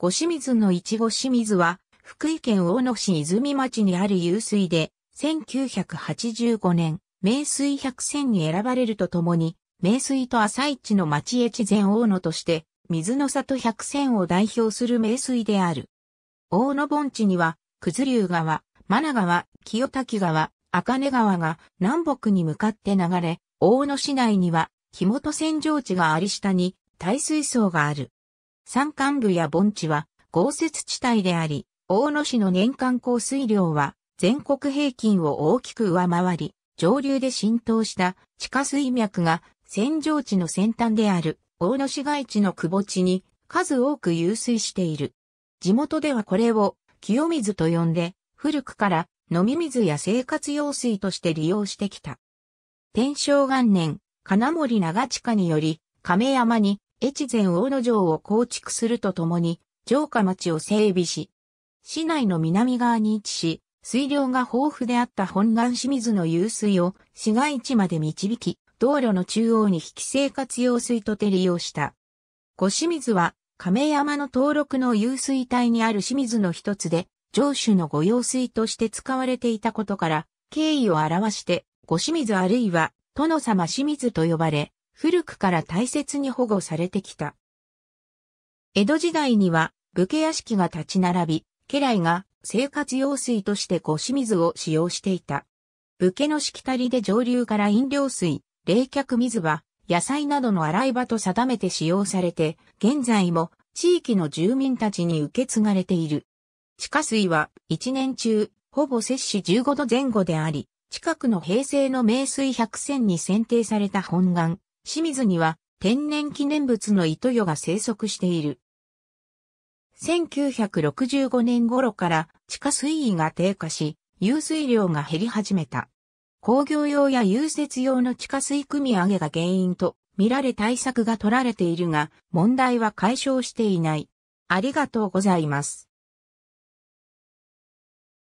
五清水のいちご清水は、福井県大野市泉町にある湧水で、1985年、名水百選に選ばれるとともに、名水と朝市の町越前大野として、水の里百選を代表する名水である。大野盆地には、九頭竜川、真名川、清滝川、赤根川が南北に向かって流れ、大野市内には、木本洗浄地があり下に、耐水槽がある。山間部や盆地は豪雪地帯であり、大野市の年間降水量は全国平均を大きく上回り、上流で浸透した地下水脈が扇状地の先端である大野市街地の窪地に数多く湧水している。地元ではこれを清水と呼んで、古くから飲み水や生活用水として利用してきた。天正元年、金森長地下により、亀山に越前大野城を構築するとともに、城下町を整備し、市内の南側に位置し、水量が豊富であった本願清水の湧水を市街地まで導き、道路の中央に非き生活用水とて利用した。小清水は亀山の登録の湧水帯にある清水の一つで、城主の御用水として使われていたことから、敬意を表して、小清水あるいは、殿様清水と呼ばれ、古くから大切に保護されてきた。江戸時代には武家屋敷が立ち並び、家来が生活用水としてご清水を使用していた。武家のしきたりで上流から飲料水、冷却水は野菜などの洗い場と定めて使用されて、現在も地域の住民たちに受け継がれている。地下水は一年中、ほぼ摂氏15度前後であり、近くの平成の名水百選に選定された本願、清水には天然記念物の糸魚が生息している。1965年頃から地下水位が低下し、湧水量が減り始めた。工業用や融雪用の地下水組み上げが原因と見られ対策が取られているが、問題は解消していない。ありがとうございます。